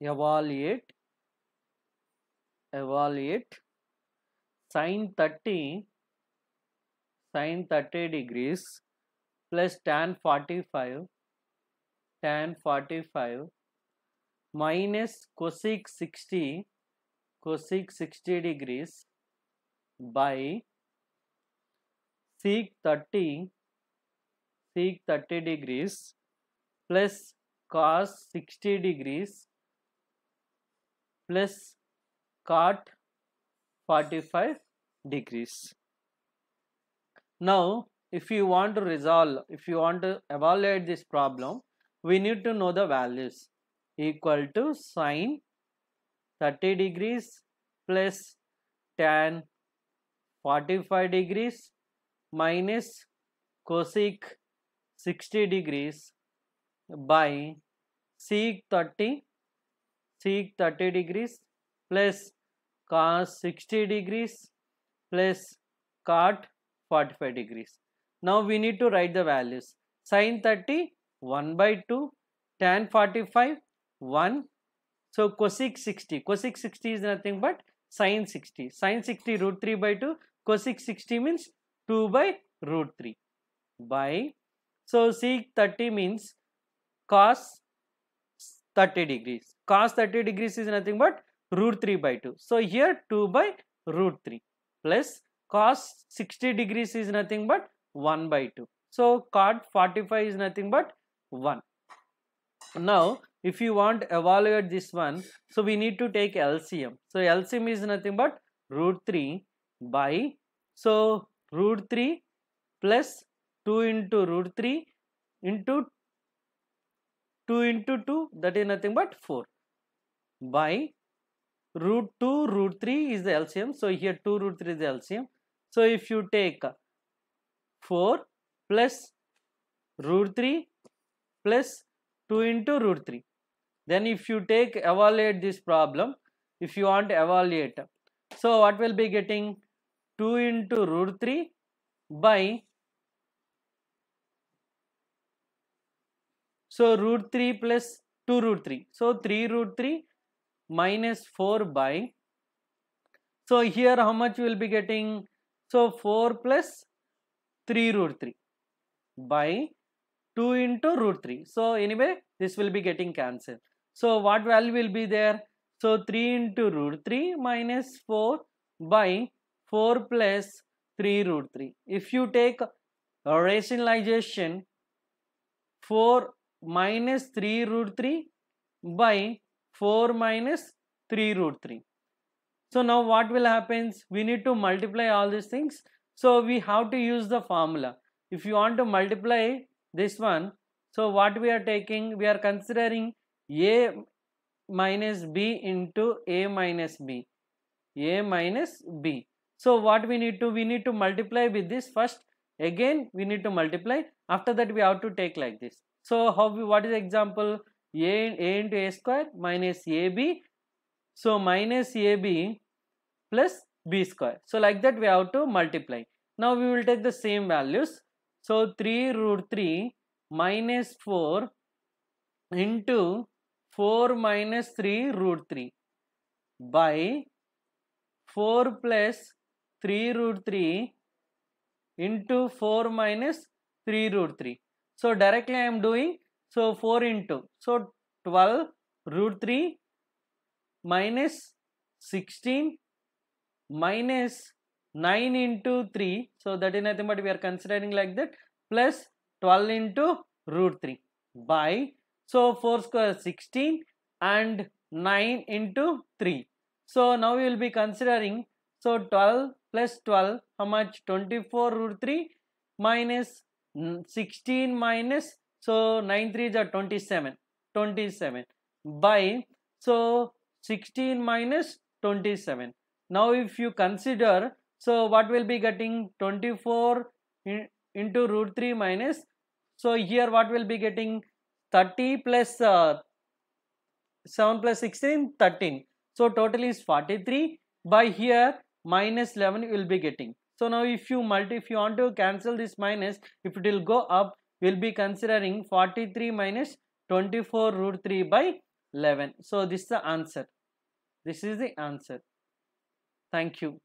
evaluate evaluate sine 30 sine 30 degrees plus tan 45 tan 45 minus cosec 60 cosec 60 degrees by sec 30 sec 30 degrees plus cos 60 degrees plus cot 45 degrees. Now if you want to resolve, if you want to evaluate this problem, we need to know the values equal to sine 30 degrees plus tan 45 degrees minus cosec 60 degrees by sec 30 sec 30 degrees plus cos 60 degrees plus cot 45 degrees. Now we need to write the values. Sin 30 1 by 2, tan 45 1. So cosec 60, cosec 60 is nothing but sin 60. Sin 60 root 3 by 2, cosec 60 means 2 by root 3 by. So sec 30 means cos 30 degrees. Cos 30 degrees is nothing but root 3 by 2. So here 2 by root 3 plus cos 60 degrees is nothing but 1 by 2. So cot 45 is nothing but 1. Now if you want evaluate this one, so we need to take LCM. So LCM is nothing but root 3 by, so root 3 plus 2 into root 3 into 2 into 2 that is nothing but 4 by root 2 root 3 is the LCM. So here 2 root 3 is the LCM. So if you take 4 plus root 3 plus 2 into root 3 then if you take evaluate this problem if you want to evaluate so what will be getting 2 into root 3 by So root 3 plus 2 root 3. So 3 root 3 minus 4 by. So here how much we will be getting? So 4 plus 3 root 3 by 2 into root 3. So anyway this will be getting cancelled. So what value will be there? So 3 into root 3 minus 4 by 4 plus 3 root 3. If you take a rationalization 4 minus 3 root 3 by 4 minus 3 root 3. So now what will happen? We need to multiply all these things. So we have to use the formula. If you want to multiply this one, so what we are taking? We are considering a minus b into a minus b. a minus b. So what we need to? We need to multiply with this first. Again, we need to multiply. After that, we have to take like this. So how we, what is example a, a into a square minus ab. So minus ab plus b square. So like that we have to multiply. Now we will take the same values. So 3 root 3 minus 4 into 4 minus 3 root 3 by 4 plus 3 root 3 into 4 minus 3 root 3. So directly I am doing so 4 into so 12 root 3 minus 16 minus 9 into 3 so that is nothing but we are considering like that plus 12 into root 3 by so 4 square 16 and 9 into 3 so now we will be considering so 12 plus 12 how much 24 root 3 minus Hmm, 16 minus so 9 is a 27 27 by so 16 minus 27 now if you consider so what will be getting 24 in, into root 3 minus so here what will be getting 30 plus, uh, 7 plus 16 13 so total is 43 by here minus 11 will be getting so now if you multi, if you want to cancel this minus, if it will go up, we'll be considering 43 minus 24 root 3 by 11. So this is the answer. This is the answer. Thank you.